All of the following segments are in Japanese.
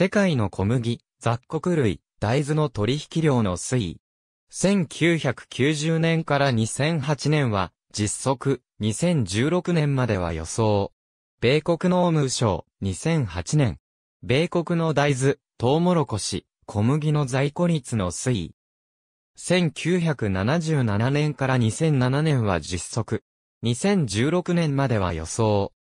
世界の小麦、雑穀類、大豆の取引量の推移。1990年から2008年は実測、2016年までは予想。米国農務省、2008年。米国の大豆、トウモロコシ、小麦の在庫率の推移。1977年から2007年は実測。2016年までは予想。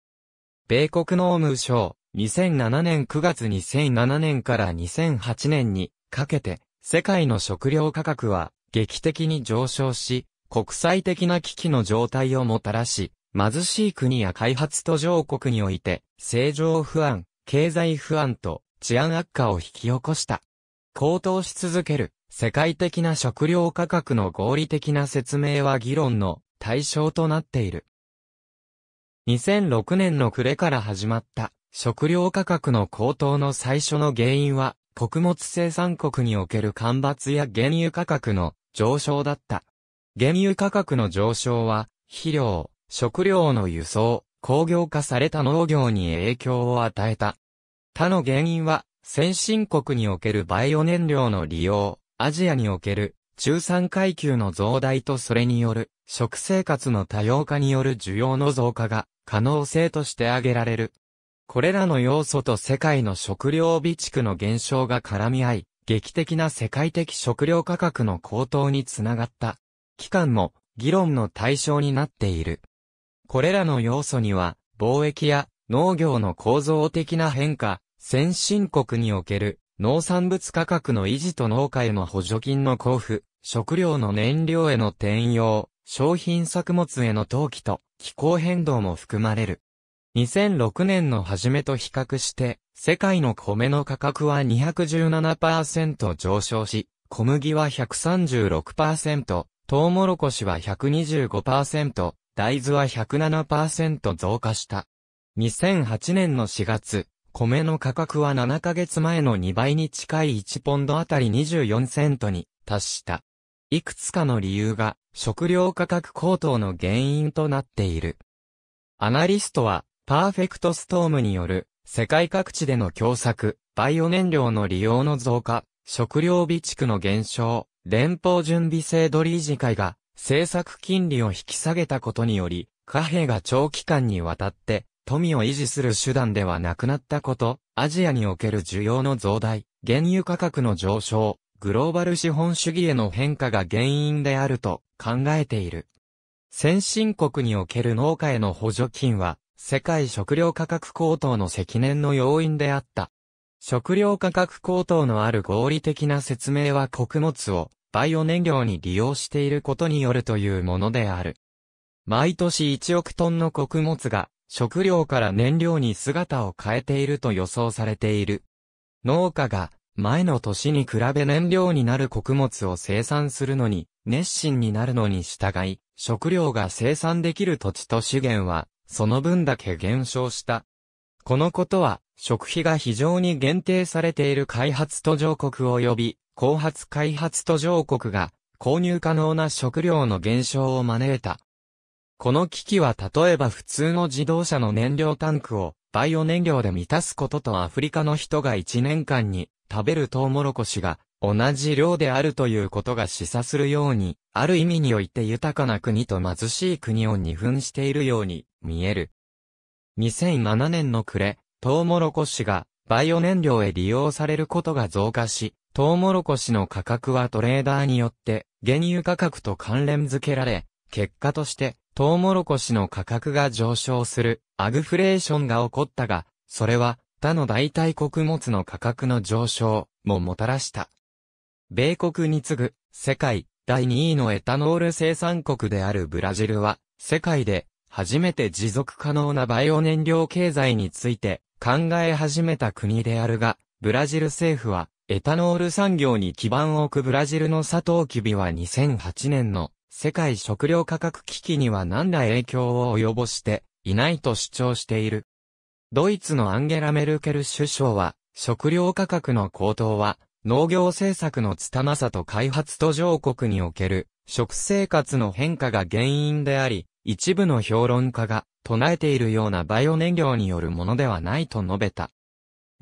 米国農務省、2007年9月2007年から2008年にかけて、世界の食料価格は劇的に上昇し、国際的な危機の状態をもたらし、貧しい国や開発途上国において、政情不安、経済不安と治安悪化を引き起こした。高騰し続ける世界的な食料価格の合理的な説明は議論の対象となっている。2006年の暮れから始まった食料価格の高騰の最初の原因は、穀物生産国における干ばつや原油価格の上昇だった。原油価格の上昇は、肥料、食料の輸送、工業化された農業に影響を与えた。他の原因は、先進国におけるバイオ燃料の利用、アジアにおける中産階級の増大とそれによる食生活の多様化による需要の増加が可能性として挙げられる。これらの要素と世界の食料備蓄の減少が絡み合い、劇的な世界的食料価格の高騰につながった。期間も議論の対象になっている。これらの要素には、貿易や農業の構造的な変化、先進国における農産物価格の維持と農家への補助金の交付、食料の燃料への転用、商品作物への投機と気候変動も含まれる。2006年の初めと比較して、世界の米の価格は217%上昇し、小麦は136%、トウモロコシは125%、大豆は107%増加した。2008年の4月、米の価格は7ヶ月前の2倍に近い1ポンドあたり24セントに達した。いくつかの理由が食料価格高騰の原因となっている。アナリストはパーフェクトストームによる世界各地での共作、バイオ燃料の利用の増加、食料備蓄の減少、連邦準備制度理事会が政策金利を引き下げたことにより、貨幣が長期間にわたって富を維持する手段ではなくなったこと、アジアにおける需要の増大、原油価格の上昇、グローバル資本主義への変化が原因であると考えている。先進国における農家への補助金は、世界食料価格高騰の積年の要因であった。食料価格高騰のある合理的な説明は穀物をバイオ燃料に利用していることによるというものである。毎年1億トンの穀物が食料から燃料に姿を変えていると予想されている。農家が前の年に比べ燃料になる穀物を生産するのに熱心になるのに従い、食料が生産できる土地と資源はその分だけ減少した。このことは、食費が非常に限定されている開発途上国及び、後発開発途上国が、購入可能な食料の減少を招いた。この危機は例えば普通の自動車の燃料タンクをバイオ燃料で満たすこととアフリカの人が1年間に食べるトウモロコシが同じ量であるということが示唆するように、ある意味において豊かな国と貧しい国を二分しているように見える。2007年の暮れ、トウモロコシがバイオ燃料へ利用されることが増加し、トウモロコシの価格はトレーダーによって原油価格と関連付けられ、結果としてトウモロコシの価格が上昇するアグフレーションが起こったが、それは他の代替穀物の価格の上昇ももたらした。米国に次ぐ世界第2位のエタノール生産国であるブラジルは世界で初めて持続可能なバイオ燃料経済について考え始めた国であるが、ブラジル政府は、エタノール産業に基盤を置くブラジルのサトウキビは2008年の世界食料価格危機には何ら影響を及ぼしていないと主張している。ドイツのアンゲラ・メルケル首相は、食料価格の高騰は、農業政策の拙さと開発途上国における食生活の変化が原因であり、一部の評論家が唱えているようなバイオ燃料によるものではないと述べた。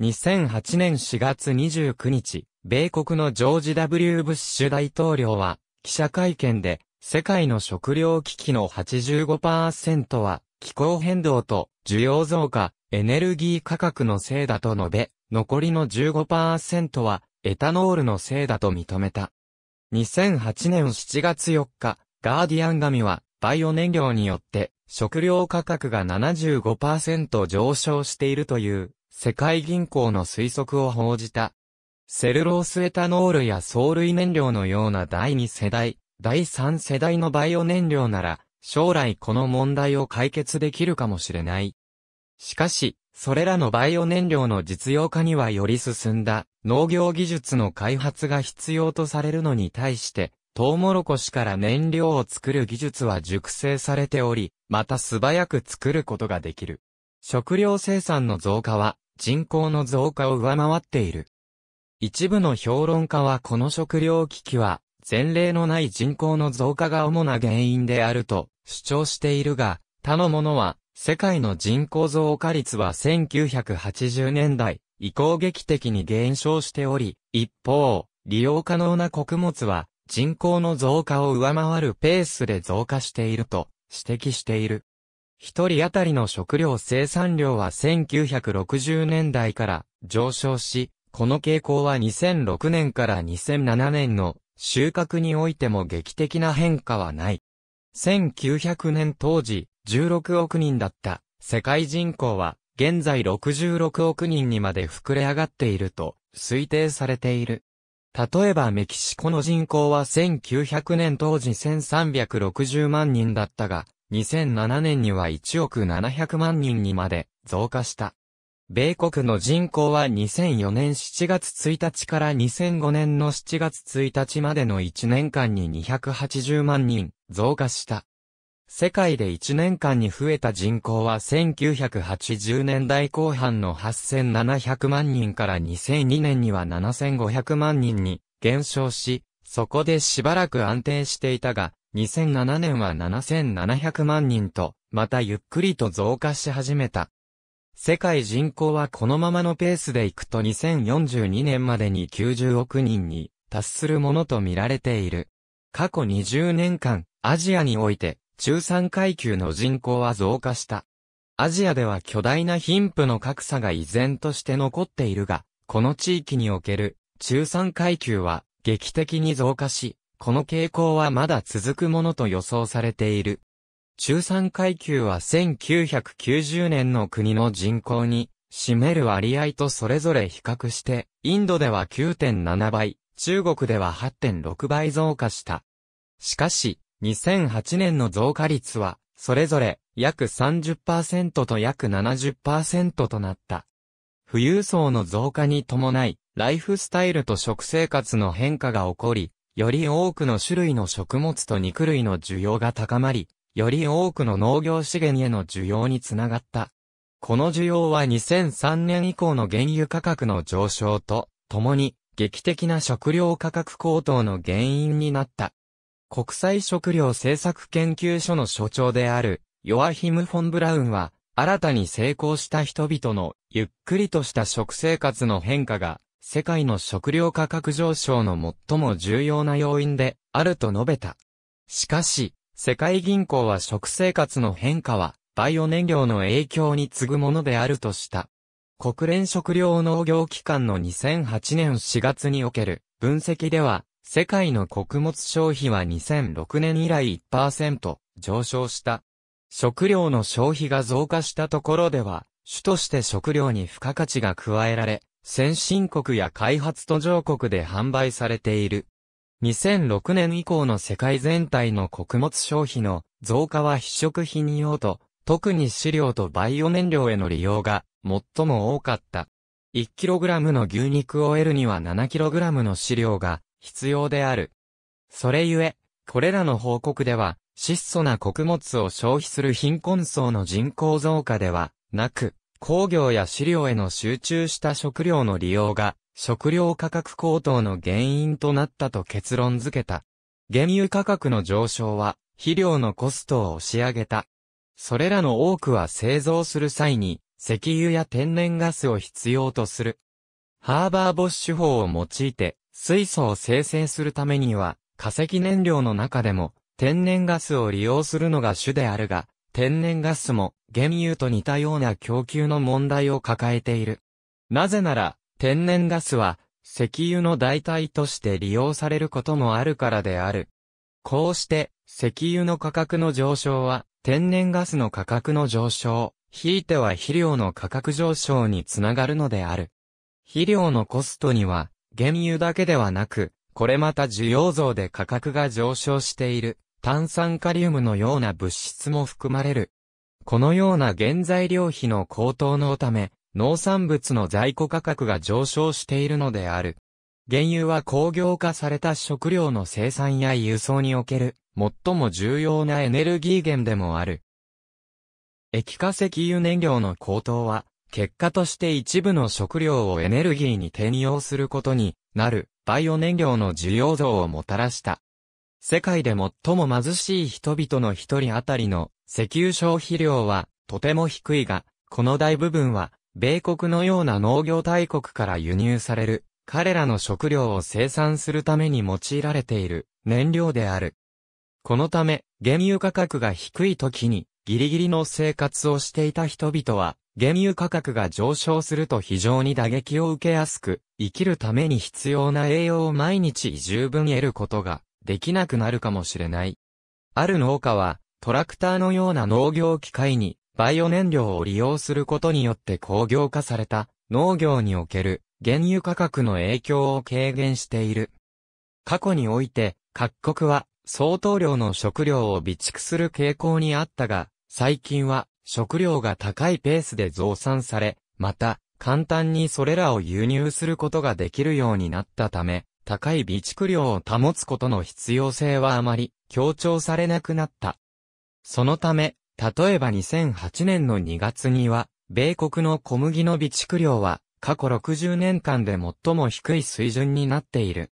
2008年4月29日、米国のジョージ・ W・ ブッシュ大統領は、記者会見で、世界の食糧危機の85%は、気候変動と需要増加、エネルギー価格のせいだと述べ、残りの15%は、エタノールのせいだと認めた。2008年7月4日、ガーディアン紙は、バイオ燃料によって食料価格が75%上昇しているという世界銀行の推測を報じた。セルロースエタノールや藻類燃料のような第2世代、第3世代のバイオ燃料なら将来この問題を解決できるかもしれない。しかし、それらのバイオ燃料の実用化にはより進んだ農業技術の開発が必要とされるのに対して、トウモロコシから燃料を作る技術は熟成されており、また素早く作ることができる。食料生産の増加は人口の増加を上回っている。一部の評論家はこの食料危機は前例のない人口の増加が主な原因であると主張しているが、他のものは世界の人口増加率は1980年代以降劇的に減少しており、一方、利用可能な穀物は人口の増加を上回るペースで増加していると指摘している。一人当たりの食料生産量は1960年代から上昇し、この傾向は2006年から2007年の収穫においても劇的な変化はない。1900年当時16億人だった世界人口は現在66億人にまで膨れ上がっていると推定されている。例えばメキシコの人口は1900年当時1360万人だったが、2007年には1億700万人にまで増加した。米国の人口は2004年7月1日から2005年の7月1日までの1年間に280万人増加した。世界で1年間に増えた人口は1980年代後半の8700万人から2002年には7500万人に減少し、そこでしばらく安定していたが、2007年は7700万人と、またゆっくりと増加し始めた。世界人口はこのままのペースでいくと2042年までに90億人に達するものと見られている。過去20年間、アジアにおいて、中産階級の人口は増加した。アジアでは巨大な貧富の格差が依然として残っているが、この地域における中産階級は劇的に増加し、この傾向はまだ続くものと予想されている。中産階級は1990年の国の人口に占める割合とそれぞれ比較して、インドでは9.7倍、中国では8.6倍増加した。しかし、2008年の増加率は、それぞれ約30%と約70%となった。富裕層の増加に伴い、ライフスタイルと食生活の変化が起こり、より多くの種類の食物と肉類の需要が高まり、より多くの農業資源への需要につながった。この需要は2003年以降の原油価格の上昇と、ともに劇的な食料価格高騰の原因になった。国際食料政策研究所の所長である、ヨアヒム・フォン・ブラウンは、新たに成功した人々の、ゆっくりとした食生活の変化が、世界の食料価格上昇の最も重要な要因で、あると述べた。しかし、世界銀行は食生活の変化は、バイオ燃料の影響に次ぐものであるとした。国連食糧農業機関の2008年4月における分析では、世界の穀物消費は2006年以来1%上昇した。食料の消費が増加したところでは、主として食料に付加価値が加えられ、先進国や開発途上国で販売されている。2006年以降の世界全体の穀物消費の増加は非食品用途、特に飼料とバイオ燃料への利用が最も多かった。1kg の牛肉を得るには 7kg の飼料が必要である。それゆえ、これらの報告では、質素な穀物を消費する貧困層の人口増加ではなく、工業や飼料への集中した食料の利用が、食料価格高騰の原因となったと結論付けた。原油価格の上昇は、肥料のコストを押し上げた。それらの多くは製造する際に、石油や天然ガスを必要とする。ハーバーボッシュ法を用いて、水素を生成するためには、化石燃料の中でも、天然ガスを利用するのが主であるが、天然ガスも、原油と似たような供給の問題を抱えている。なぜなら、天然ガスは、石油の代替として利用されることもあるからである。こうして、石油の価格の上昇は、天然ガスの価格の上昇、ひいては肥料の価格上昇につながるのである。肥料のコストには、原油だけではなく、これまた需要増で価格が上昇している炭酸カリウムのような物質も含まれる。このような原材料費の高騰のため、農産物の在庫価格が上昇しているのである。原油は工業化された食料の生産や輸送における最も重要なエネルギー源でもある。液化石油燃料の高騰は結果として一部の食料をエネルギーに転用することになるバイオ燃料の需要増をもたらした。世界で最も貧しい人々の一人あたりの石油消費量はとても低いが、この大部分は米国のような農業大国から輸入される彼らの食料を生産するために用いられている燃料である。このため、原油価格が低い時にギリギリの生活をしていた人々は原油価格が上昇すると非常に打撃を受けやすく、生きるために必要な栄養を毎日十分得ることができなくなるかもしれない。ある農家は、トラクターのような農業機械に、バイオ燃料を利用することによって工業化された農業における原油価格の影響を軽減している。過去において各国は相当量の食料を備蓄する傾向にあったが、最近は食料が高いペースで増産され、また、簡単にそれらを輸入することができるようになったため、高い備蓄量を保つことの必要性はあまり強調されなくなった。そのため、例えば2008年の2月には、米国の小麦の備蓄量は過去60年間で最も低い水準になっている。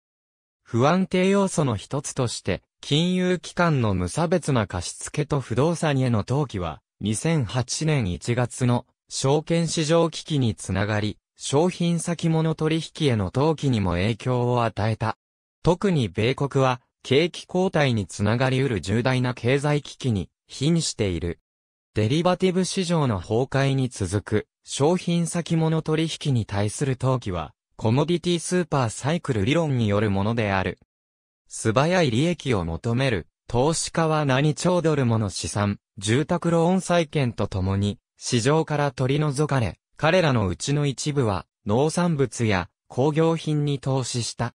不安定要素の一つとして、金融機関の無差別な貸付と不動産への投機は2008年1月の証券市場危機につながり、商品先物取引への投機にも影響を与えた。特に米国は、景気後退につながり得る重大な経済危機に瀕している。デリバティブ市場の崩壊に続く商品先物取引に対する投機は、コモディティスーパーサイクル理論によるものである。素早い利益を求める投資家は何兆ドルもの資産、住宅ローン債権とともに、市場から取り除かれ、彼らのうちの一部は、農産物や工業品に投資した。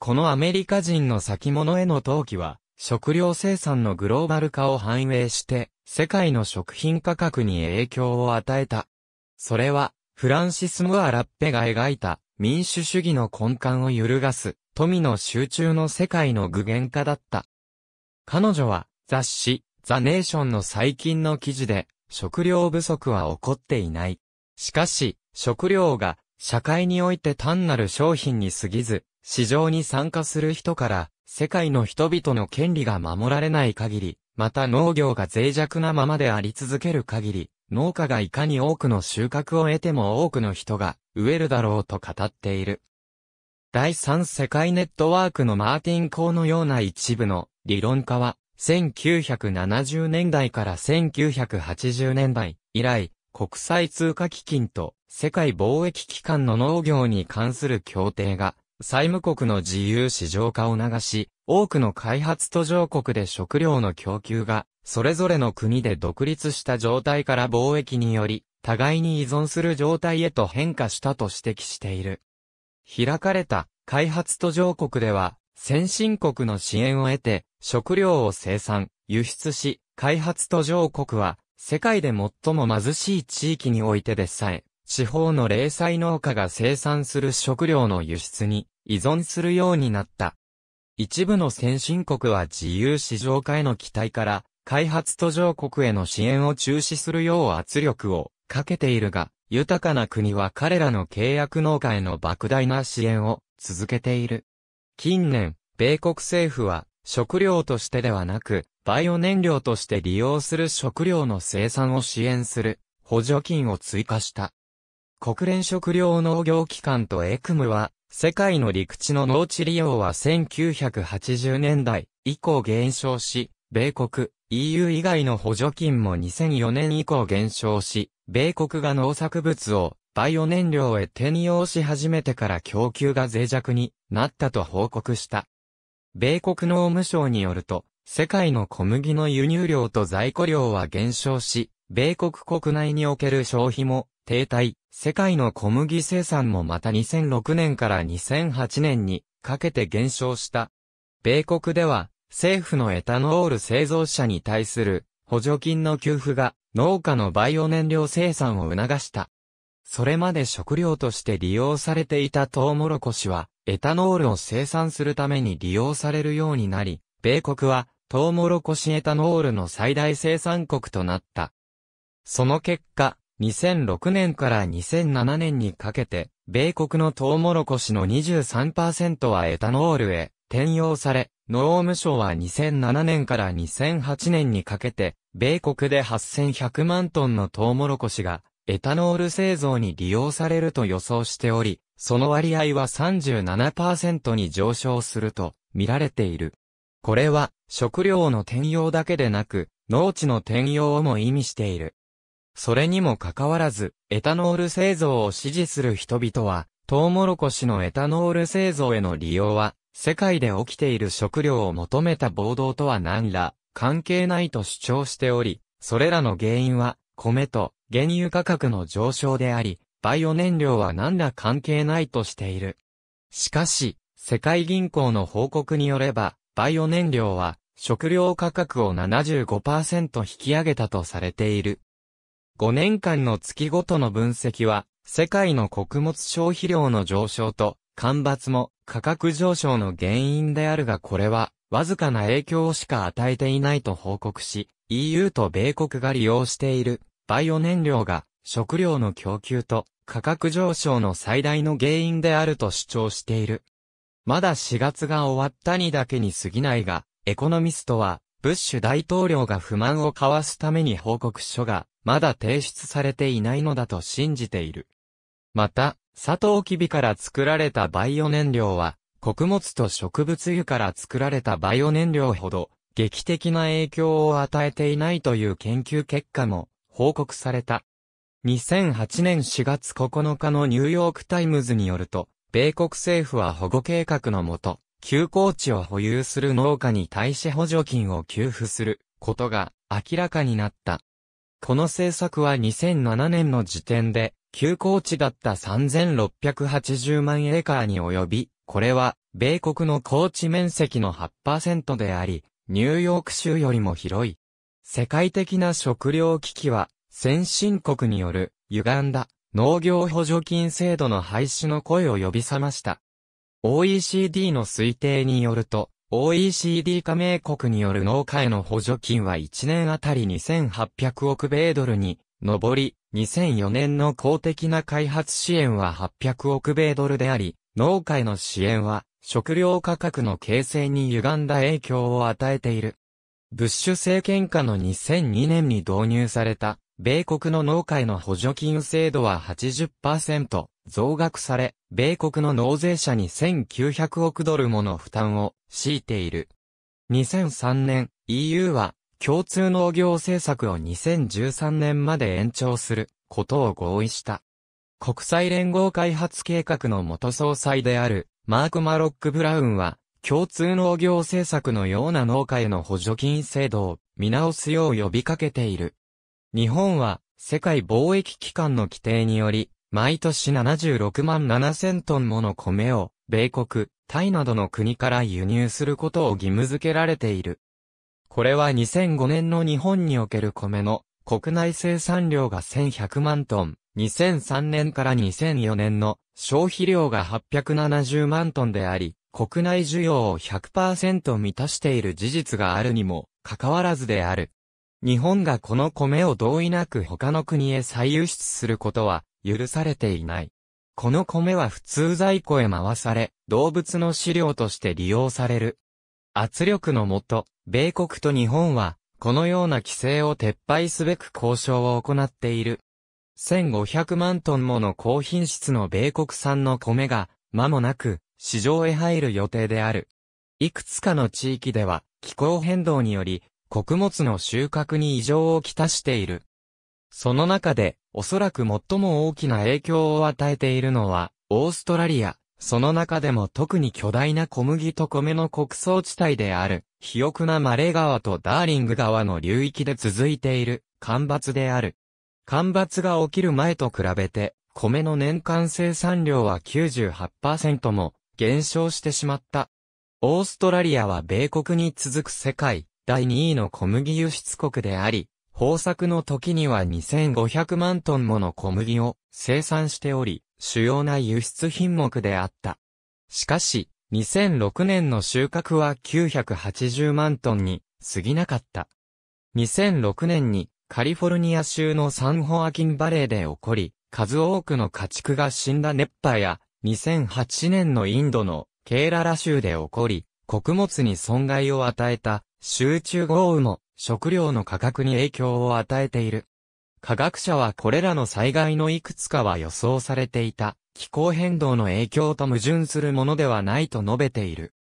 このアメリカ人の先物への投機は、食料生産のグローバル化を反映して、世界の食品価格に影響を与えた。それは、フランシス・ムア・ラッペが描いた民主主義の根幹を揺るがす富の集中の世界の具現化だった。彼女は雑誌ザ・ネーションの最近の記事で食料不足は起こっていない。しかし食料が社会において単なる商品に過ぎず市場に参加する人から世界の人々の権利が守られない限り、また農業が脆弱なままであり続ける限り、農家がいかに多くの収穫を得ても多くの人が植えるだろうと語っている。第三世界ネットワークのマーティン・コーのような一部の理論家は、1970年代から1980年代以来、国際通貨基金と世界貿易機関の農業に関する協定が、債務国の自由市場化を促し、多くの開発途上国で食料の供給が、それぞれの国で独立した状態から貿易により、互いに依存する状態へと変化したと指摘している。開かれた開発途上国では、先進国の支援を得て、食料を生産、輸出し、開発途上国は、世界で最も貧しい地域においてでさえ、地方の零細農家が生産する食料の輸出に依存するようになった。一部の先進国は自由市場化への期待から、開発途上国への支援を中止するよう圧力をかけているが、豊かな国は彼らの契約農家への莫大な支援を続けている。近年、米国政府は、食料としてではなく、バイオ燃料として利用する食料の生産を支援する補助金を追加した。国連食料農業機関とエクムは、世界の陸地の農地利用は1980年代以降減少し、米国、EU 以外の補助金も2004年以降減少し、米国が農作物をバイオ燃料へ転用し始めてから供給が脆弱になったと報告した。米国農務省によると、世界の小麦の輸入量と在庫量は減少し、米国国内における消費も停滞、世界の小麦生産もまた2006年から2008年にかけて減少した。米国では政府のエタノール製造者に対する補助金の給付が農家のバイオ燃料生産を促した。それまで食料として利用されていたトウモロコシは、エタノールを生産するために利用されるようになり、米国は、トウモロコシエタノールの最大生産国となった。その結果、2006年から2007年にかけて、米国のトウモロコシの23%はエタノールへ転用され、農務省は2007年から2008年にかけて、米国で8100万トンのトウモロコシがエタノール製造に利用されると予想しており、その割合は37%に上昇すると見られている。これは食料の転用だけでなく、農地の転用をも意味している。それにもかかわらず、エタノール製造を支持する人々は、トウモロコシのエタノール製造への利用は、世界で起きている食料を求めた暴動とは何ら関係ないと主張しており、それらの原因は、米と原油価格の上昇であり、バイオ燃料は何ら関係ないとしている。しかし、世界銀行の報告によれば、バイオ燃料は食料価格を75%引き上げたとされている。5年間の月ごとの分析は、世界の穀物消費量の上昇と、干ばつも価格上昇の原因であるがこれは、わずかな影響しか与えていないと報告し、EU と米国が利用しているバイオ燃料が食料の供給と価格上昇の最大の原因であると主張している。まだ4月が終わったにだけに過ぎないが、エコノミストは、ブッシュ大統領が不満を交わすために報告書が、まだ提出されていないのだと信じている。また、サトウキビから作られたバイオ燃料は、穀物と植物油から作られたバイオ燃料ほど、劇的な影響を与えていないという研究結果も報告された。2008年4月9日のニューヨークタイムズによると、米国政府は保護計画のもと、休耕地を保有する農家に対し補助金を給付することが明らかになった。この政策は2007年の時点で休耕地だった3680万エーカーに及び、これは米国の高地面積の8%であり、ニューヨーク州よりも広い世界的な食糧危機は、先進国による、歪んだ、農業補助金制度の廃止の声を呼び覚ました。OECD の推定によると、OECD 加盟国による農家への補助金は1年あたり2800億米ドルに上り、2004年の公的な開発支援は800億米ドルであり、農家への支援は食料価格の形成に歪んだ影響を与えている。ブッシュ政権下の2002年に導入された、米国の農会の補助金制度は80%増額され、米国の納税者に1900億ドルもの負担を強いている。2003年、EU は共通農業政策を2013年まで延長することを合意した。国際連合開発計画の元総裁であるマーク・マロック・ブラウンは共通農業政策のような農家への補助金制度を見直すよう呼びかけている。日本は世界貿易機関の規定により、毎年76万7000トンもの米を、米国、タイなどの国から輸入することを義務付けられている。これは2005年の日本における米の国内生産量が1100万トン、2003年から2004年の消費量が870万トンであり、国内需要を100%満たしている事実があるにも、かかわらずである。日本がこの米を同意なく他の国へ再輸出することは、許されていない。この米は普通在庫へ回され、動物の飼料として利用される。圧力のもと、米国と日本は、このような規制を撤廃すべく交渉を行っている。1500万トンもの高品質の米国産の米が、間もなく、市場へ入る予定である。いくつかの地域では気候変動により穀物の収穫に異常をきたしている。その中でおそらく最も大きな影響を与えているのはオーストラリア、その中でも特に巨大な小麦と米の穀倉地帯である、肥沃なマレー川とダーリング川の流域で続いている干ばつである。干ばつが起きる前と比べて、米の年間生産量は98%も、減少してしまった。オーストラリアは米国に続く世界第2位の小麦輸出国であり、豊作の時には2500万トンもの小麦を生産しており、主要な輸出品目であった。しかし、2006年の収穫は980万トンに過ぎなかった。2006年にカリフォルニア州のサンホアキンバレーで起こり、数多くの家畜が死んだ熱波や2008年のインドのケーララ州で起こり、穀物に損害を与えた集中豪雨も食料の価格に影響を与えている。科学者はこれらの災害のいくつかは予想されていた気候変動の影響と矛盾するものではないと述べている。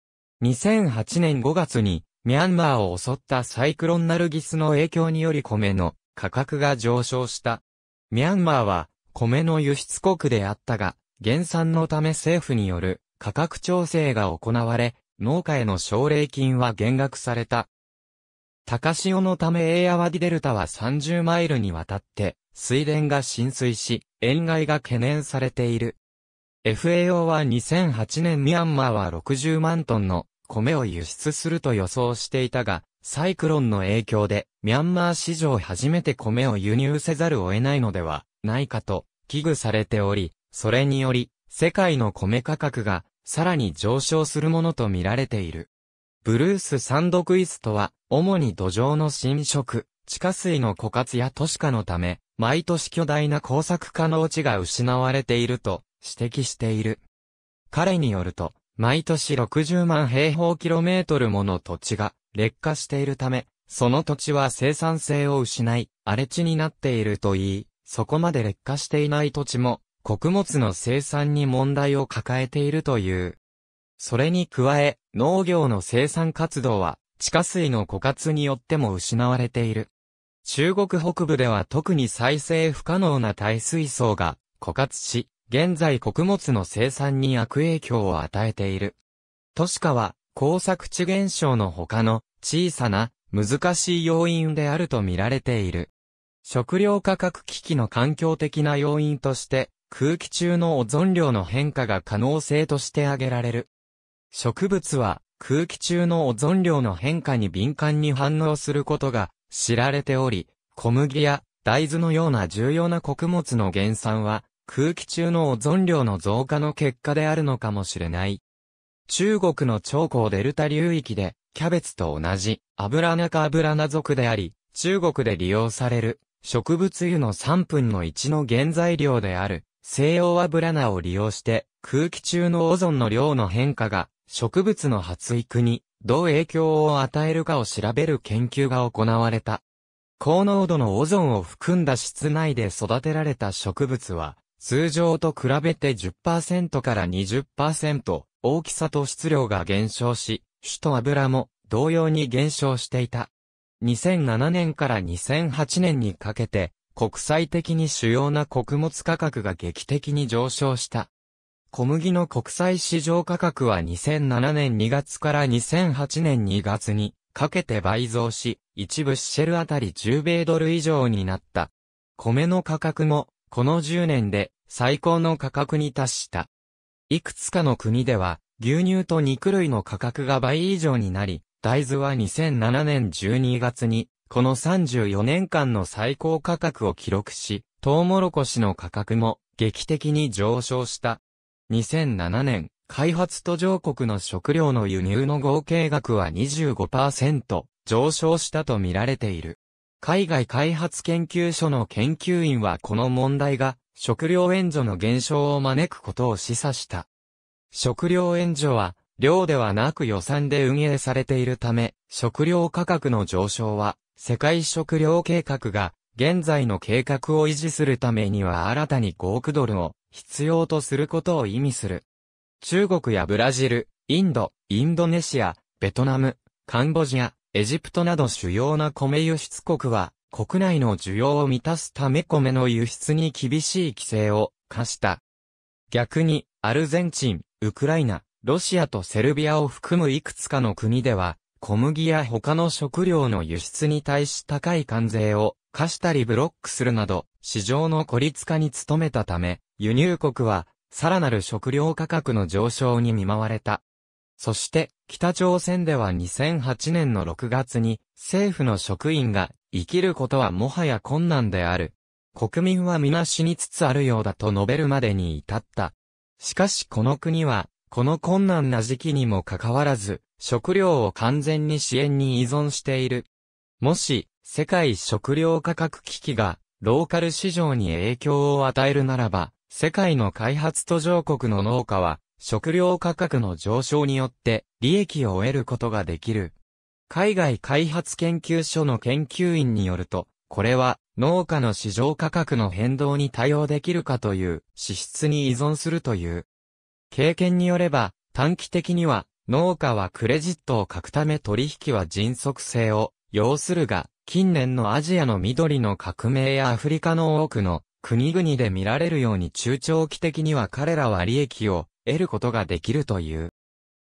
2008年5月にミャンマーを襲ったサイクロンナルギスの影響により米の価格が上昇した。ミャンマーは米の輸出国であったが、減産のため政府による価格調整が行われ、農家への奨励金は減額された。高潮のためエアワディデルタは30マイルにわたって、水田が浸水し、塩害が懸念されている。FAO は2008年ミャンマーは60万トンの米を輸出すると予想していたが、サイクロンの影響で、ミャンマー史上初めて米を輸入せざるを得ないのではないかと危惧されており、それにより、世界の米価格がさらに上昇するものとみられている。ブルースサンドクイストは、主に土壌の侵食、地下水の枯渇や都市化のため、毎年巨大な工作可能地が失われていると指摘している。彼によると、毎年60万平方キロメートルもの土地が劣化しているため、その土地は生産性を失い、荒れ地になっているといい、そこまで劣化していない土地も穀物の生産に問題を抱えているという。それに加え、農業の生産活動は、地下水の枯渇によっても失われている。中国北部では特に再生不可能な耐水槽が枯渇し、現在穀物の生産に悪影響を与えている。都市化は工作地現象の他の小さな難しい要因であると見られている。食料価格危機の環境的な要因として空気中のオゾン量の変化が可能性として挙げられる。植物は空気中のオゾン量の変化に敏感に反応することが知られており、小麦や大豆のような重要な穀物の減産は空気中のオゾン量の増加の結果であるのかもしれない。中国の長江デルタ流域でキャベツと同じ油中油な族であり、中国で利用される植物油の3分の1の原材料である西洋油ブラナを利用して空気中のオゾンの量の変化が植物の発育にどう影響を与えるかを調べる研究が行われた。高濃度のオゾンを含んだ室内で育てられた植物は通常と比べて10%から20%大きさと質量が減少し、種と油も同様に減少していた。2007年から2008年にかけて国際的に主要な穀物価格が劇的に上昇した。小麦の国際市場価格は2007年2月から2008年2月にかけて倍増し、一部シェルあたり10米ドル以上になった。米の価格も、この10年で最高の価格に達した。いくつかの国では、牛乳と肉類の価格が倍以上になり、大豆は2007年12月にこの34年間の最高価格を記録し、トウモロコシの価格も劇的に上昇した。2007年、開発途上国の食料の輸入の合計額は25%上昇したと見られている。海外開発研究所の研究員はこの問題が食料援助の減少を招くことを示唆した。食料援助は量ではなく予算で運営されているため、食料価格の上昇は世界食糧計画が、現在の計画を維持するためには新たに5億ドルを必要とすることを意味する。中国やブラジル、インド、インドネシア、ベトナム、カンボジア、エジプトなど主要な米輸出国は、国内の需要を満たすため米の輸出に厳しい規制を課した。逆に、アルゼンチン、ウクライナ、ロシアとセルビアを含むいくつかの国では、小麦や他の食料の輸出に対し高い関税を課したりブロックするなど、市場の孤立化に努めたため、輸入国は、さらなる食料価格の上昇に見舞われた。そして、北朝鮮では2008年の6月に、政府の職員が、生きることはもはや困難である。国民は皆死につつあるようだと述べるまでに至った。しかしこの国は、この困難な時期にもかかわらず、食料を完全に支援に依存している。もし、世界食料価格危機が、ローカル市場に影響を与えるならば、世界の開発途上国の農家は、食料価格の上昇によって、利益を得ることができる。海外開発研究所の研究員によると、これは農家の市場価格の変動に対応できるかという資質に依存するという。経験によれば短期的には農家はクレジットを書くため取引は迅速性を要するが、近年のアジアの緑の革命やアフリカの多くの国々で見られるように中長期的には彼らは利益を得ることができるという。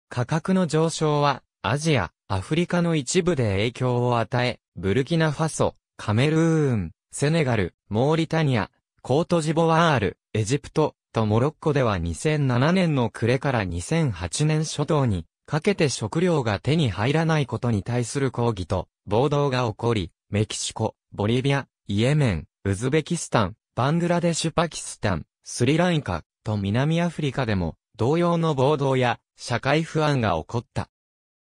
価格の上昇はアジア、アフリカの一部で影響を与え、ブルキナファソ、カメルーン、セネガル、モーリタニア、コートジボワール、エジプト、とモロッコでは2007年の暮れから2008年初頭にかけて食料が手に入らないことに対する抗議と暴動が起こり、メキシコ、ボリビア、イエメン、ウズベキスタン、バングラデシュパキスタン、スリランカと南アフリカでも同様の暴動や社会不安が起こった。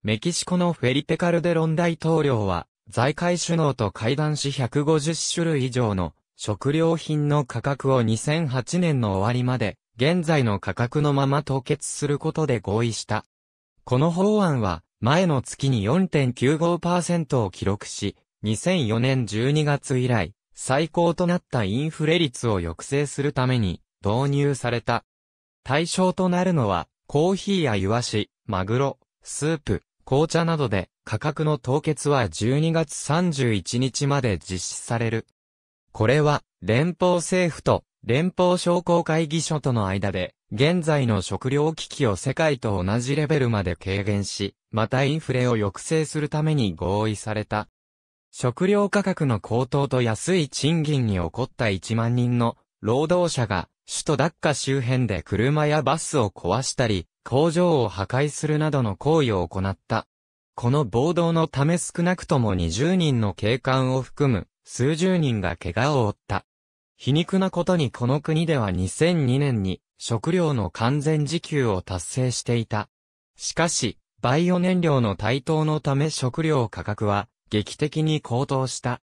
メキシコのフェリペ・カルデロン大統領は財界首脳と会談し150種類以上の食料品の価格を2008年の終わりまで、現在の価格のまま凍結することで合意した。この法案は、前の月に4.95%を記録し、2004年12月以来、最高となったインフレ率を抑制するために導入された。対象となるのは、コーヒーやイワシ、マグロ、スープ、紅茶などで価格の凍結は12月31日まで実施される。これは、連邦政府と連邦商工会議所との間で、現在の食料危機を世界と同じレベルまで軽減し、またインフレを抑制するために合意された。食料価格の高騰と安い賃金に起こった1万人の労働者が首都ダッカ周辺で車やバスを壊したり、工場を破壊するなどの行為を行った。この暴動のため少なくとも20人の警官を含む数十人が怪我を負った。皮肉なことにこの国では2002年に食料の完全自給を達成していた。しかし、バイオ燃料の台頭のため食料価格は劇的に高騰した。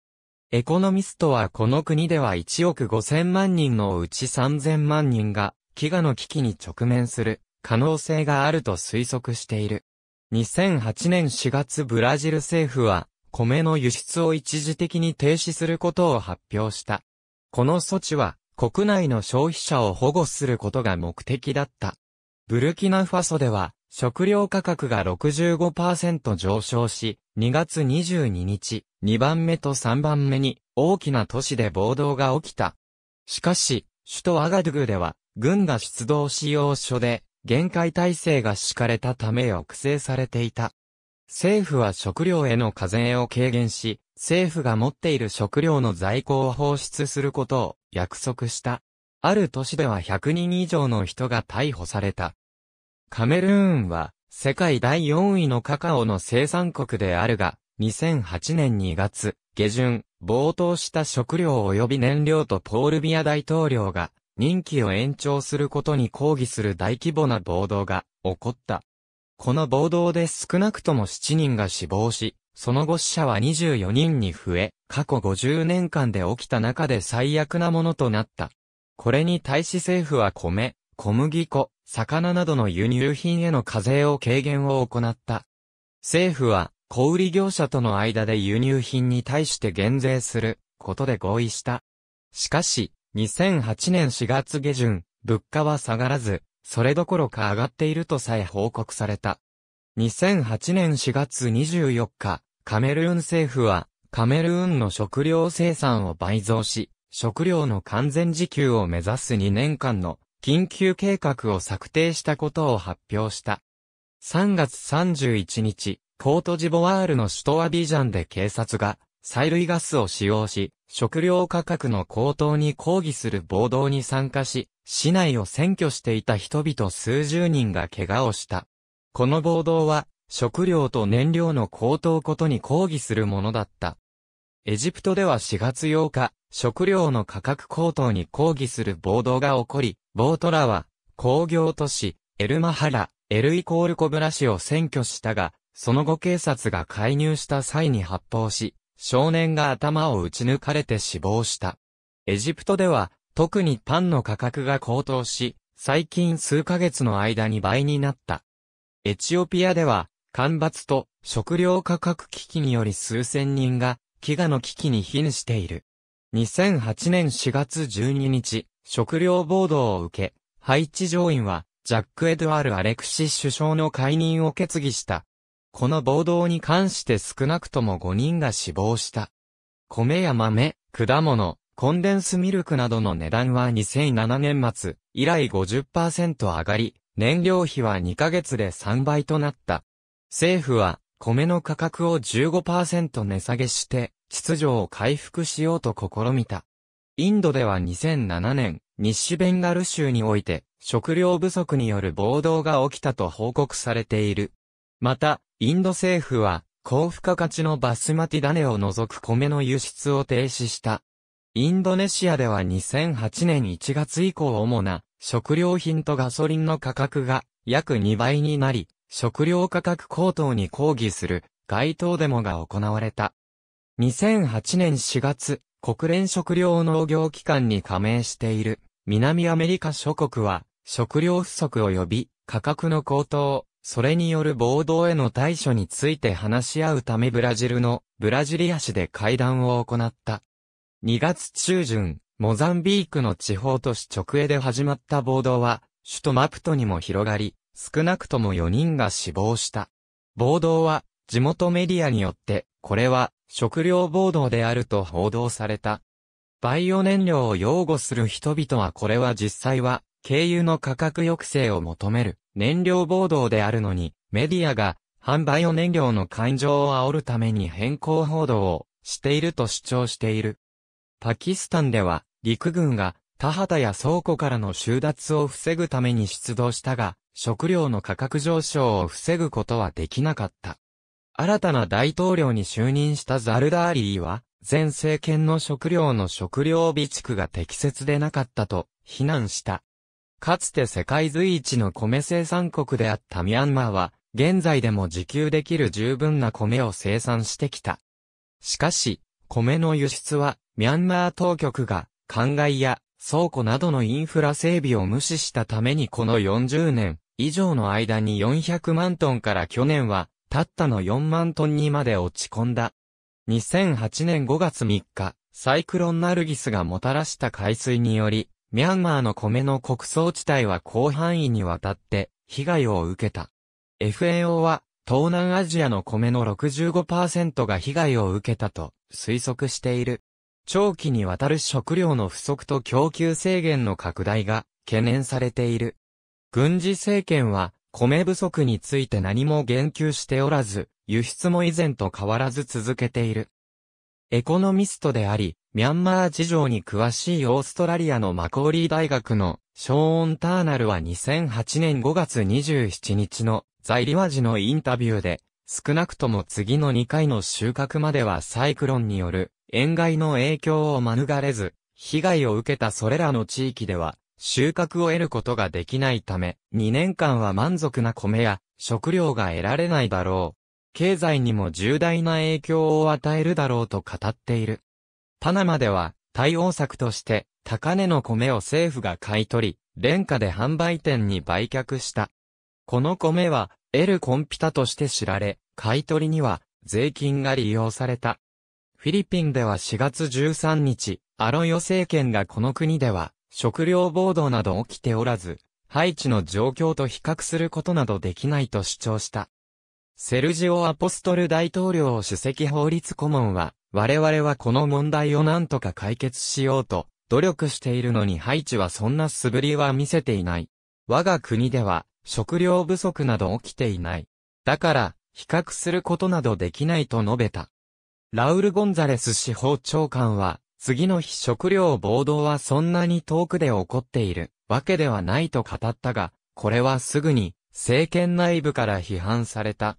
エコノミストはこの国では1億5000万人のうち3000万人が飢餓の危機に直面する可能性があると推測している。2008年4月ブラジル政府は米の輸出を一時的に停止することを発表した。この措置は、国内の消費者を保護することが目的だった。ブルキナファソでは、食料価格が65%上昇し、2月22日、2番目と3番目に大きな都市で暴動が起きた。しかし、首都アガドゥグでは、軍が出動よう所で、限界体制が敷かれたため抑制されていた。政府は食料への課税を軽減し、政府が持っている食料の在庫を放出することを約束した。ある都市では100人以上の人が逮捕された。カメルーンは世界第4位のカカオの生産国であるが、2008年2月下旬、冒頭した食料及び燃料とポールビア大統領が任期を延長することに抗議する大規模な暴動が起こった。この暴動で少なくとも7人が死亡し、その後死者は24人に増え、過去50年間で起きた中で最悪なものとなった。これに対し政府は米、小麦粉、魚などの輸入品への課税を軽減を行った。政府は、小売業者との間で輸入品に対して減税することで合意した。しかし、2008年4月下旬、物価は下がらず、それどころか上がっているとさえ報告された。2008年4月24日、カメルーン政府は、カメルーンの食料生産を倍増し、食料の完全自給を目指す2年間の緊急計画を策定したことを発表した。3月31日、コートジボワールの首都アビジャンで警察が催涙ガスを使用し、食料価格の高騰に抗議する暴動に参加し、市内を占拠していた人々数十人が怪我をした。この暴動は、食料と燃料の高騰ことに抗議するものだった。エジプトでは4月8日、食料の価格高騰に抗議する暴動が起こり、ボートラは、工業都市、エルマハラ、エルイコールコブラ市を占拠したが、その後警察が介入した際に発砲し、少年が頭を打ち抜かれて死亡した。エジプトでは、特にパンの価格が高騰し、最近数ヶ月の間に倍になった。エチオピアでは、干ばつと食料価格危機により数千人が飢餓の危機に瀕している。2008年4月12日、食料暴動を受け、ハイチ上院は、ジャック・エドワール・アレクシ首相の解任を決議した。この暴動に関して少なくとも5人が死亡した。米や豆、果物、コンデンスミルクなどの値段は2007年末以来50%上がり、燃料費は2ヶ月で3倍となった。政府は米の価格を15%値下げして、秩序を回復しようと試みた。インドでは2007年、西ベンガル州において、食料不足による暴動が起きたと報告されている。また、インド政府は、高付加価値のバスマティ種を除く米の輸出を停止した。インドネシアでは2008年1月以降主な食料品とガソリンの価格が約2倍になり、食料価格高騰に抗議する街頭デモが行われた。2008年4月、国連食料農業機関に加盟している南アメリカ諸国は食料不足及び価格の高騰、それによる暴動への対処について話し合うためブラジルのブラジリア市で会談を行った。2月中旬、モザンビークの地方都市直営で始まった暴動は、首都マプトにも広がり、少なくとも4人が死亡した。暴動は、地元メディアによって、これは、食料暴動であると報道された。バイオ燃料を擁護する人々はこれは実際は、軽油の価格抑制を求める燃料暴動であるのに、メディアが販売を燃料の感情を煽るために変更報道をしていると主張している。パキスタンでは陸軍が田畑や倉庫からの収奪を防ぐために出動したが、食料の価格上昇を防ぐことはできなかった。新たな大統領に就任したザルダーリーは、前政権の食料の食料備蓄が適切でなかったと非難した。かつて世界随一の米生産国であったミャンマーは、現在でも自給できる十分な米を生産してきた。しかし、米の輸出は、ミャンマー当局が、灌漑や倉庫などのインフラ整備を無視したためにこの40年以上の間に400万トンから去年は、たったの4万トンにまで落ち込んだ。2008年5月3日、サイクロンナルギスがもたらした海水により、ミャンマーの米の穀倉地帯は広範囲にわたって被害を受けた。FAO は東南アジアの米の65%が被害を受けたと推測している。長期にわたる食料の不足と供給制限の拡大が懸念されている。軍事政権は米不足について何も言及しておらず、輸出も以前と変わらず続けている。エコノミストであり、ミャンマー事情に詳しいオーストラリアのマコーリー大学のショーン・ターナルは2008年5月27日のザリワジのインタビューで、少なくとも次の2回の収穫まではサイクロンによる塩害の影響を免れず、被害を受けたそれらの地域では、収穫を得ることができないため、2年間は満足な米や食料が得られないだろう。経済にも重大な影響を与えるだろうと語っている。パナマでは、対応策として、高値の米を政府が買い取り、廉価で販売店に売却した。この米は、エルコンピタとして知られ、買い取りには、税金が利用された。フィリピンでは4月13日、アロヨ政権がこの国では、食料暴動など起きておらず、ハイチの状況と比較することなどできないと主張した。セルジオ・アポストル大統領主席法律顧問は、我々はこの問題を何とか解決しようと、努力しているのにハイチはそんな素振りは見せていない。我が国では、食料不足など起きていない。だから、比較することなどできないと述べた。ラウル・ゴンザレス司法長官は、次の日食料暴動はそんなに遠くで起こっているわけではないと語ったが、これはすぐに政権内部から批判された。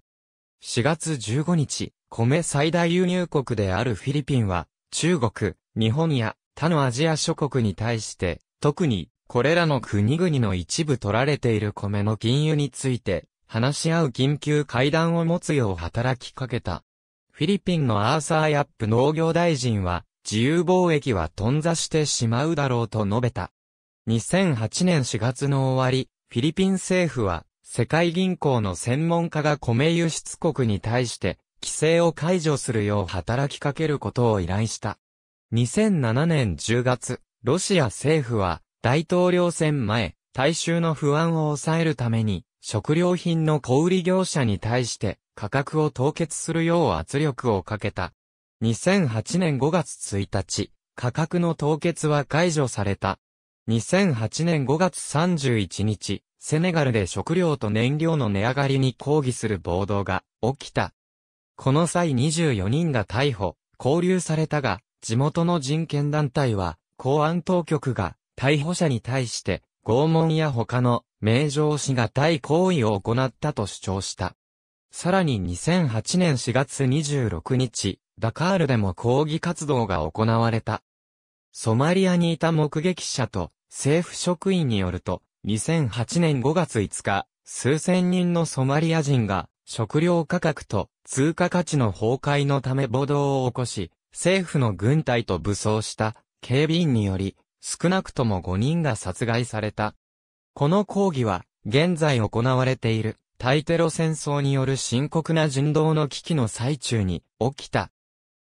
4月15日、米最大輸入国であるフィリピンは、中国、日本や他のアジア諸国に対して、特にこれらの国々の一部取られている米の禁輸について、話し合う緊急会談を持つよう働きかけた。フィリピンのアーサー・ヤップ農業大臣は、自由貿易は頓挫してしまうだろうと述べた。2008年4月の終わり、フィリピン政府は、世界銀行の専門家が米輸出国に対して規制を解除するよう働きかけることを依頼した。2007年10月、ロシア政府は大統領選前、大衆の不安を抑えるために食料品の小売業者に対して価格を凍結するよう圧力をかけた。2008年5月1日、価格の凍結は解除された。2008年5月31日、セネガルで食料と燃料の値上がりに抗議する暴動が起きた。この際24人が逮捕、拘留されたが、地元の人権団体は、公安当局が逮捕者に対して、拷問や他の名状しがたい行為を行ったと主張した。さらに2008年4月26日、ダカールでも抗議活動が行われた。ソマリアにいた目撃者と政府職員によると、2008年5月5日、数千人のソマリア人が、食料価格と通貨価値の崩壊のため暴動を起こし、政府の軍隊と武装した警備員により、少なくとも5人が殺害された。この抗議は、現在行われている、対テロ戦争による深刻な人道の危機の最中に、起きた。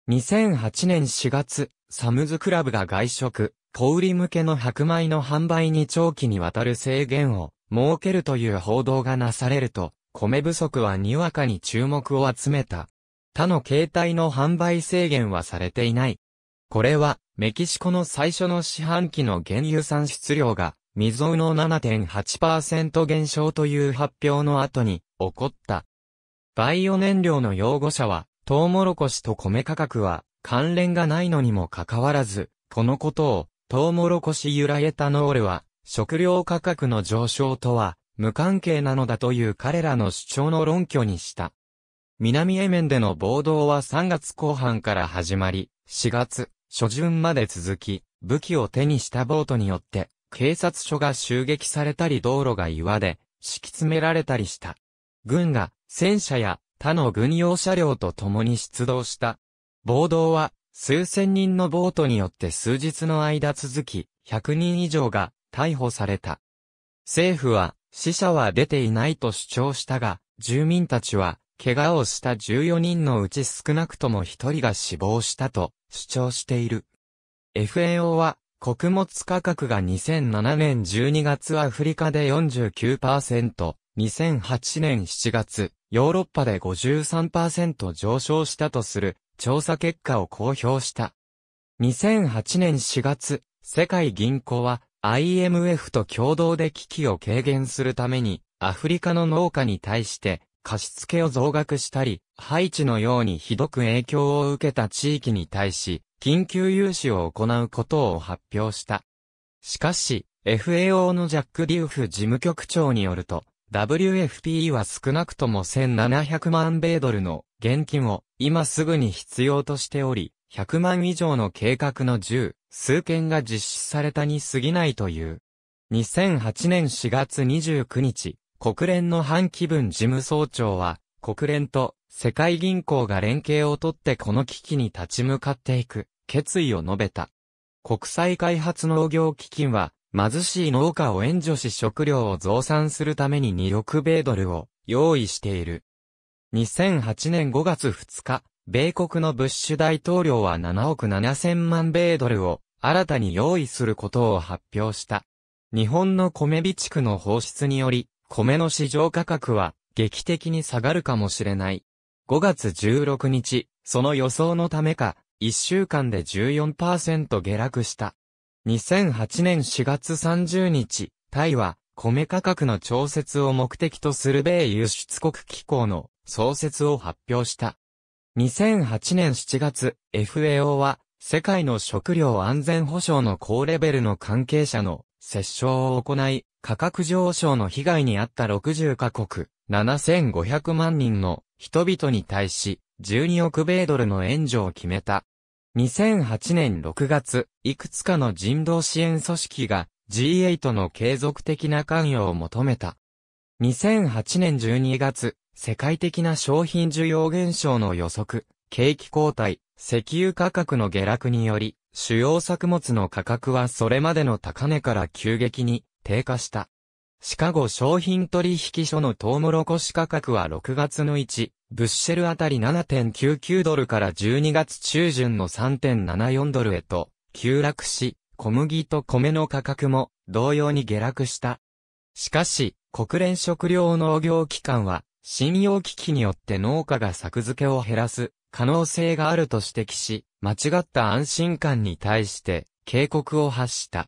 2008年4月、サムズクラブが外食、小売向けの白米の販売に長期にわたる制限を設けるという報道がなされると、米不足はにわかに注目を集めた。他の携帯の販売制限はされていない。これは、メキシコの最初の四半期の原油産出量が、未曾有の7.8%減少という発表の後に起こった。バイオ燃料の擁護者は、トウモロコシと米価格は関連がないのにもかかわらず、このことをトウモロコシ由来エタノールは、食料価格の上昇とは、無関係なのだという彼らの主張の論拠にした。南エメンでの暴動は3月後半から始まり、4月初旬まで続き、武器を手にしたボートによって、警察署が襲撃されたり道路が岩で、敷き詰められたりした。軍が戦車や他の軍用車両と共に出動した。暴動は数千人の暴徒によって数日の間続き、100人以上が逮捕された。政府は死者は出ていないと主張したが、住民たちは怪我をした14人のうち少なくとも1人が死亡したと主張している。FAO は穀物価格が2007年12月アフリカで49%、2008年7月、ヨーロッパで53%上昇したとする調査結果を公表した。2008年4月、世界銀行は IMF と共同で危機を軽減するために、アフリカの農家に対して貸付を増額したり、ハイチのようにひどく影響を受けた地域に対し、緊急融資を行うことを発表した。しかし、FAO のジャック・デューフ事務局長によると、WFP は少なくとも1700万米ドルの現金を今すぐに必要としており、100万以上の計画の10、数件が実施されたに過ぎないという。2008年4月29日、国連の半気分事務総長は、国連と世界銀行が連携をとってこの危機に立ち向かっていく、決意を述べた。国際開発農業基金は、貧しい農家を援助し食料を増産するために2億米ドルを用意している。2008年5月2日、米国のブッシュ大統領は7億7000万米ドルを新たに用意することを発表した。日本の米備蓄の放出により、米の市場価格は劇的に下がるかもしれない。5月16日、その予想のためか、1週間で14%下落した。2008年4月30日、タイは米価格の調節を目的とする米輸出国機構の創設を発表した。2008年7月、FAO は、世界の食料安全保障の高レベルの関係者の折衝を行い、価格上昇の被害に遭った60カ国、7500万人の人々に対し、12億米ドルの援助を決めた。2008年6月、いくつかの人道支援組織が G8 の継続的な関与を求めた。2008年12月、世界的な商品需要減少の予測、景気後退、石油価格の下落により、主要作物の価格はそれまでの高値から急激に低下した。シカゴ商品取引所のトウモロコシ価格は6月の1、ブッシェルあたり7.99ドルから12月中旬の3.74ドルへと急落し、小麦と米の価格も同様に下落した。しかし、国連食糧農業機関は信用危機によって農家が作付けを減らす可能性があると指摘し、間違った安心感に対して警告を発した。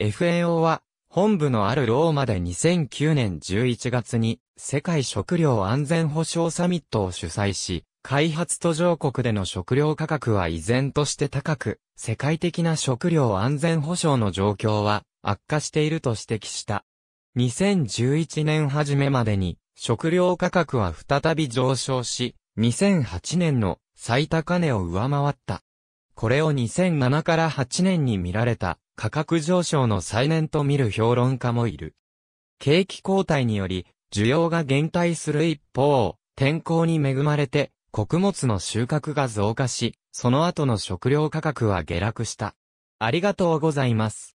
FAO は本部のあるローマで2009年11月に世界食料安全保障サミットを主催し、開発途上国での食料価格は依然として高く、世界的な食料安全保障の状況は悪化していると指摘した。2011年初めまでに食料価格は再び上昇し、2008年の最高値を上回った。これを2007から8年に見られた価格上昇の再燃と見る評論家もいる。景気交代により需要が減退する一方、天候に恵まれて穀物の収穫が増加し、その後の食料価格は下落した。ありがとうございます。